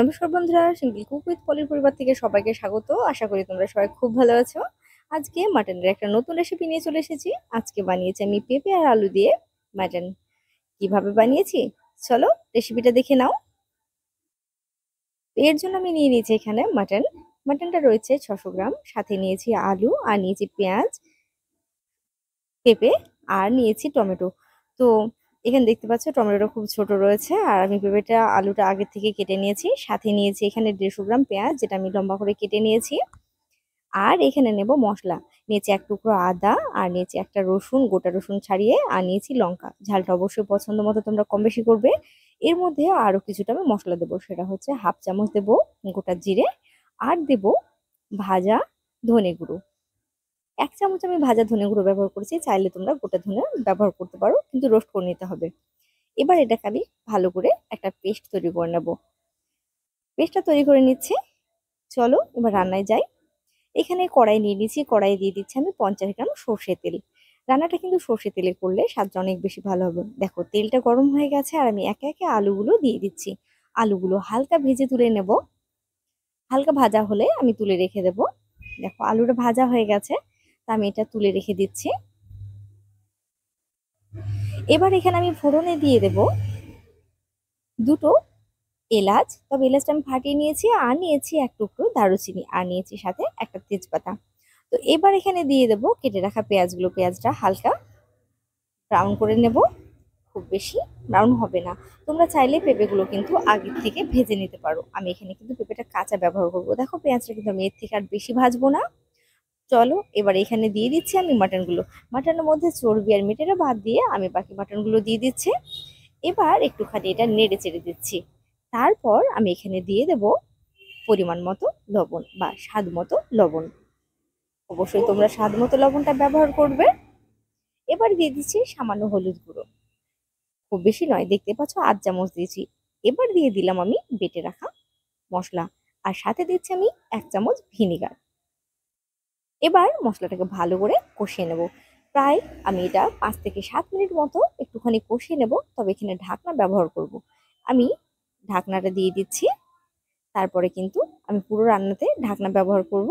নমস্কার বন্ধুরা single cook with পলির পরিবার থেকে সবাইকে স্বাগত আশা করি তোমরা সবাই খুব ভালো আছো আজকে মাটনের একটা নতুন রেসিপি নিয়ে চলে এসেছি আজকে বানিয়েছি আমি পেঁপে আর আলু দিয়ে মাটন কিভাবে বানিয়েছি চলো রেসিপিটা দেখে নাও এর জন্য আমি নিয়ে নিয়েছি এখানে মাটন মাটনটা রয়েছে ছশো গ্রাম সাথে নিয়েছি আলু আর নিয়েছি পেঁয়াজ পেঁপে আর নিয়েছি টমেটো তো এখানে দেখতে পাচ্ছ টমেটোটা খুব ছোট রয়েছে আর আমি পেঁপেটা আলুটা আগের থেকে কেটে নিয়েছি সাথে নিয়েছি এখানে দেড়শো গ্রাম পেঁয়াজ যেটা আমি লম্বা করে কেটে নিয়েছি আর এখানে নেব মশলা নিয়েছি এক টুকরো আদা আর নিয়েছি একটা রসুন গোটা রসুন ছাড়িয়ে আর নিয়েছি লঙ্কা ঝালটা অবশ্যই পছন্দ মতো তোমরা কম বেশি করবে এর মধ্যে আরও কিছুটা আমি মশলা দেবো সেটা হচ্ছে হাফ চামচ দেব গোটা জিরে আর দেব ভাজা ধনে গুঁড়ো এক চামচ আমি ভাজা ধনে গুঁড়ো ব্যবহার করেছি চাইলে তোমরা গোটা ধনে ব্যবহার করতে পারো কিন্তু রোস্ট করে নিতে হবে এবার এটাকে আমি ভালো করে একটা পেস্ট তৈরি করে নেব পেস্টটা তৈরি করে নিচ্ছি চলো এবার রান্নায় যাই এখানে কড়াই নিয়ে নিচ্ছি কড়াই দিয়ে দিচ্ছি আমি পঞ্চাশ গ্রাম সর্ষে তেল রান্নাটা কিন্তু সর্ষে তেলে করলে স্বাদটা অনেক বেশি ভালো হবে দেখো তেলটা গরম হয়ে গেছে আর আমি একে একে আলুগুলো দিয়ে দিচ্ছি আলুগুলো হালকা ভেজে তুলে নেব হালকা ভাজা হলে আমি তুলে রেখে দেব দেখো আলুটা ভাজা হয়ে গেছে তা আমি এটা তুলে রেখে দিচ্ছি এবার এখানে আমি ফোড়নে দিয়ে দেব দুটো এলাচ তবে এলাচটা আমি ফাটিয়ে নিয়েছি আর নিয়েছি এক টুকরো দারুচিনি আর নিয়েছি সাথে একটা তেজপাতা তো এবার এখানে দিয়ে দেব কেটে রাখা পেঁয়াজগুলো পেঁয়াজটা হালকা ব্রাউন করে নেব খুব বেশি ব্রাউন হবে না তোমরা চাইলে পেঁপেগুলো কিন্তু আগের থেকে ভেজে নিতে পারো আমি এখানে কিন্তু পেঁপেটা কাঁচা ব্যবহার করবো দেখো পেঁয়াজটা কিন্তু আমি এর থেকে আর বেশি ভাজবো না চলো এবার এখানে দিয়ে দিচ্ছি আমি মাটনগুলো মাটনের মধ্যে চর্বি আর মিটেরা বাদ দিয়ে আমি বাকি মাটনগুলো দিয়ে দিচ্ছি এবার একটুখানি এটা নেড়ে চেড়ে দিচ্ছি তারপর আমি এখানে দিয়ে দেব পরিমাণ মতো লবণ বা স্বাদ মতো লবণ অবশ্যই তোমরা স্বাদ মতো লবণটা ব্যবহার করবে এবার দিয়ে দিচ্ছি সামান্য হলুদ গুঁড়ো খুব বেশি নয় দেখতে পাচ্ছ আধ চামচ দিয়েছি এবার দিয়ে দিলাম আমি বেটে রাখা মশলা আর সাথে দিচ্ছি আমি এক চামচ ভিনিগার এবার মশলাটাকে ভালো করে কষিয়ে নেব প্রায় আমি এটা পাঁচ থেকে সাত মিনিট মতো একটুখানি কষিয়ে নেব তবে এখানে ঢাকনা ব্যবহার করব। আমি ঢাকনাটা দিয়ে দিচ্ছি তারপরে কিন্তু আমি পুরো রান্নাতে ঢাকনা ব্যবহার করব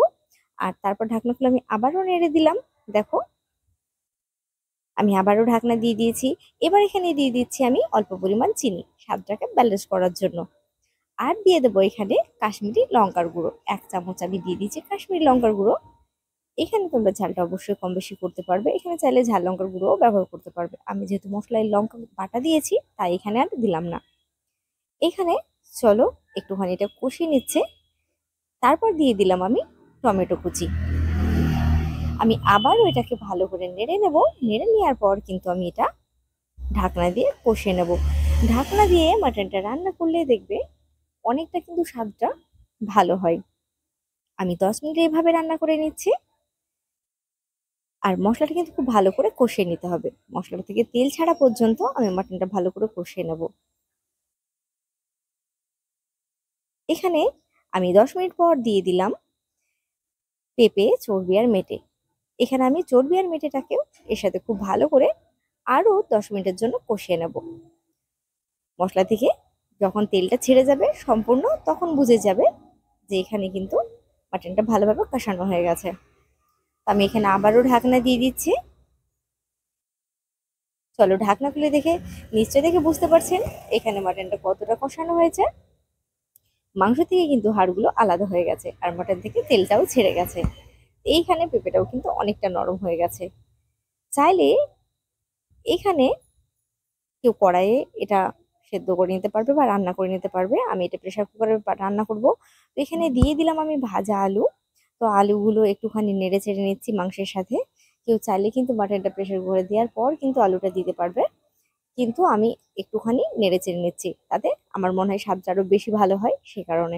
আর তারপর ঢাকনা খুলে আমি আবারও নেড়ে দিলাম দেখো আমি আবারও ঢাকনা দিয়ে দিয়েছি এবার এখানে দিয়ে দিচ্ছি আমি অল্প পরিমাণ চিনি স্বাদটাকে ব্যালেন্স করার জন্য আর দিয়ে দেবো এখানে কাশ্মীরি লঙ্কার গুঁড়ো এক চামচ আমি দিয়ে দিয়েছি কাশ্মীরি লঙ্কার গুঁড়ো এখানে তোমরা ঝালটা অবশ্যই কম বেশি করতে পারবে এখানে চাইলে ঝাল লঙ্কার গুঁড়োও ব্যবহার করতে পারবে আমি যেহেতু মশলায় লঙ্কা বাটা দিয়েছি তাই এখানে আর দিলাম না এখানে চলো একটুখানি এটা কষিয়ে নিচ্ছে তারপর দিয়ে দিলাম আমি টমেটো কুচি আমি আবারও এটাকে ভালো করে নেড়ে নেব নেড়ে নেওয়ার পর কিন্তু আমি এটা ঢাকনা দিয়ে কষিয়ে নেব ঢাকনা দিয়ে মাটনটা রান্না করলে দেখবে অনেকটা কিন্তু স্বাদটা ভালো হয় আমি দশ মিনিট এইভাবে রান্না করে নিচ্ছি আর মশলাটা কিন্তু খুব ভালো করে কষিয়ে নিতে হবে মশলাটা থেকে তেল ছাড়া পর্যন্ত আমি মাটনটা ভালো করে কষিয়ে নেব এখানে আমি দশ মিনিট পর দিয়ে দিলাম পেঁপে চর্বি আর মেটে এখানে আমি চর্বি আর মেটেটাকেও এর সাথে খুব ভালো করে আরও দশ মিনিটের জন্য কষিয়ে নেব মশলা থেকে যখন তেলটা ছেড়ে যাবে সম্পূর্ণ তখন বুঝে যাবে যে এখানে কিন্তু মাটনটা ভালোভাবে কষানো হয়ে গেছে আমি এখানে আবারও ঢাকনা দিয়ে দিচ্ছি চলো ঢাকনা খুলে দেখে নিশ্চয় দেখে বুঝতে পারছেন এখানে মাটনটা কতটা কষানো হয়েছে মাংস থেকে কিন্তু হাড়গুলো আলাদা হয়ে গেছে আর মাটন থেকে তেলটাও ছেড়ে গেছে এইখানে পেঁপেটাও কিন্তু অনেকটা নরম হয়ে গেছে চাইলে এখানে কেউ কড়াইয়ে এটা সেদ্ধ করে নিতে পারবে বা রান্না করে নিতে পারবে আমি এটা প্রেশার কুকারে রান্না করব তো এখানে দিয়ে দিলাম আমি ভাজা আলু তো আলুগুলো একটুখানি নেড়ে চেড়ে নিচ্ছি মাংসের সাথে কেউ চাইলে কিন্তু বাটারটা প্রেশার ঘুরে দেওয়ার পর কিন্তু আলুটা দিতে পারবে কিন্তু আমি একটুখানি নেড়ে চেড়ে নিচ্ছি তাতে আমার মনে হয় স্বাদটা আরও বেশি ভালো হয় সে কারণে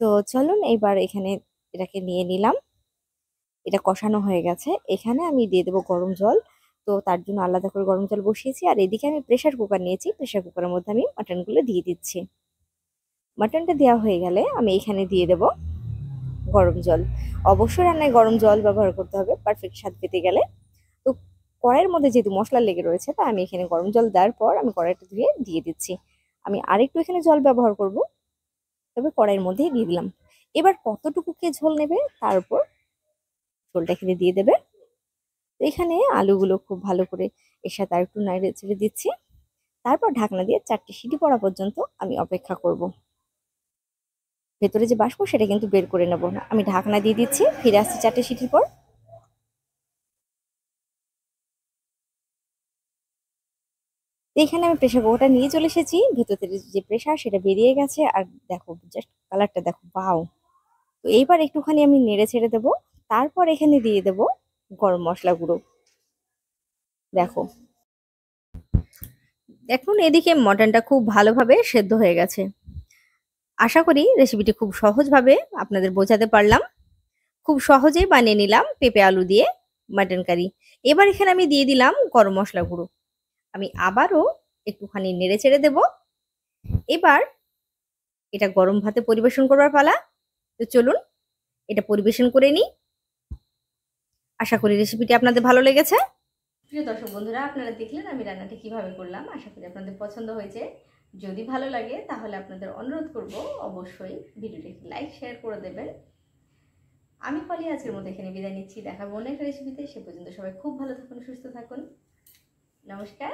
তো চলুন এইবার এখানে এটাকে নিয়ে নিলাম এটা কষানো হয়ে গেছে এখানে আমি দিয়ে দেবো গরম জল তো তার জন্য আলাদা করে গরম জল বসিয়েছি আর এদিকে আমি প্রেশার কুকার নিয়েছি প্রেশার কুকারের মধ্যে আমি মাটনগুলো দিয়ে দিচ্ছি মাটনটা দেওয়া হয়ে গেলে আমি এখানে দিয়ে দেবো গরম জল অবশ্যই রান্নায় গরম জল ব্যবহার করতে হবে পারফেক্ট স্বাদ পেতে গেলে তো কড়াইয়ের মধ্যে যেহেতু মশলা লেগে রয়েছে তা আমি এখানে গরম জল দেওয়ার পর আমি কড়াইটা ধুয়ে দিয়ে দিচ্ছি আমি আরেকটু এখানে জল ব্যবহার করব তবে কড়াইয়ের মধ্যেই দিয়ে দিলাম এবার কতটুকু কে ঝোল নেবে তার উপর ঝোলটা এখানে দিয়ে দেবে তো এখানে আলুগুলো খুব ভালো করে এর সাথে আর একটু নাইড়ে ছেড়ে দিচ্ছি তারপর ঢাকনা দিয়ে চারটে সিটি পড়া পর্যন্ত আমি অপেক্ষা করব ভেতরে যে বাষ্প সেটা কিন্তু বের করে নেবো না আমি ঢাকনা দিয়ে দিচ্ছি ফিরে আসছি চারটে সিটির পর এখানে আমি প্রেশার কুকারটা নিয়ে চলে এসেছি ভেতরের যে প্রেশার সেটা বেরিয়ে গেছে আর দেখো জাস্ট কালারটা দেখো বাও তো এইবার একটুখানি আমি নেড়ে ছেড়ে দেবো তারপর এখানে দিয়ে দেব গরম মশলা গুঁড়ো দেখো এখন এদিকে মটনটা খুব ভালোভাবে সেদ্ধ হয়ে গেছে আশা করি রেসিপিটি খুব সহজভাবে আপনাদের বোঝাতে পারলাম খুব সহজেই বানিয়ে নিলাম পেঁপে আলু দিয়ে মাটন কারি এবার এখানে আমি দিয়ে দিলাম গরম মশলা গুঁড়ো আমি আবারও একটুখানি নেড়ে ছেড়ে দেব এবার এটা গরম ভাতে পরিবেশন করবার পালা তো চলুন এটা পরিবেশন করে নিই আশা করি রেসিপিটি আপনাদের ভালো লেগেছে প্রিয় দর্শক বন্ধুরা আপনারা দেখলেন আমি রান্নাটি কিভাবে করলাম আশা করি আপনাদের পছন্দ হয়েছে যদি ভালো লাগে তাহলে আপনাদের অনুরোধ করব অবশ্যই ভিডিওটি লাইক শেয়ার করে দেবেন আমি ফলে আজকের মতো এখানে বিদায় নিচ্ছি দেখাবো অনেক রেসিপিতে সে পর্যন্ত সবাই খুব ভালো থাকুন সুস্থ থাকুন নমস্কার